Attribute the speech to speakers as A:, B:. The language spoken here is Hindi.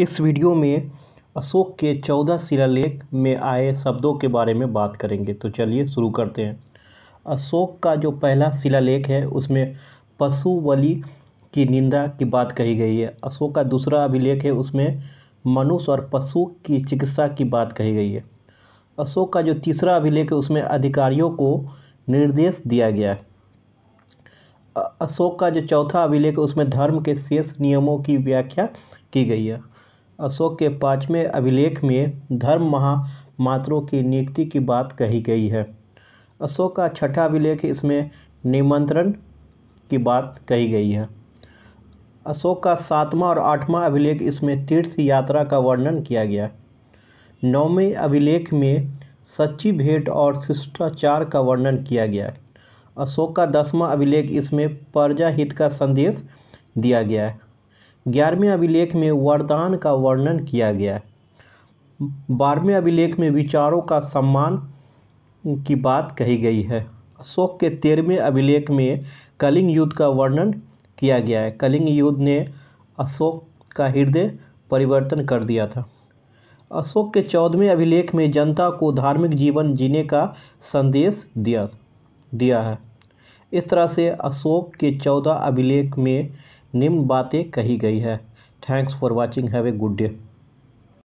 A: इस वीडियो में अशोक के चौदह शिलालेख में आए शब्दों के बारे में बात करेंगे तो चलिए शुरू करते हैं अशोक का जो पहला शिलालेख है उसमें पशु बलि की निंदा की बात कही गई है अशोक का दूसरा अभिलेख है उसमें मनुष्य और पशु की चिकित्सा की बात कही गई है अशोक का जो तीसरा अभिलेख है उसमें अधिकारियों को निर्देश दिया गया है अशोक का जो चौथा अभिलेख है उसमें धर्म के शेष नियमों की व्याख्या की गई है अशोक के पाँचवें अभिलेख में धर्म महामात्रों की नियुक्ति की बात कही गई है अशोक का छठा अभिलेख इसमें निमंत्रण की बात कही गई है अशोक का सातवां और आठवां अभिलेख इसमें तीर्थ यात्रा का वर्णन किया गया नौवें अभिलेख में सच्ची भेंट और शिष्टाचार का वर्णन किया गया है अशोक का दसवां अभिलेख इसमें प्रजा हित का संदेश दिया गया है ग्यारहवें अभिलेख में वरदान का वर्णन किया गया है बारहवें अभिलेख में विचारों का सम्मान की बात कही गई है अशोक के तेरहवें अभिलेख में कलिंग युद्ध का वर्णन किया गया है कलिंग युद्ध ने अशोक का हृदय परिवर्तन कर दिया था अशोक के चौदहवें अभिलेख में जनता को धार्मिक जीवन जीने का संदेश दिया दिया है इस तरह से अशोक के चौदह अभिलेख में निम्न बातें कही गई है thanks for watching have a good day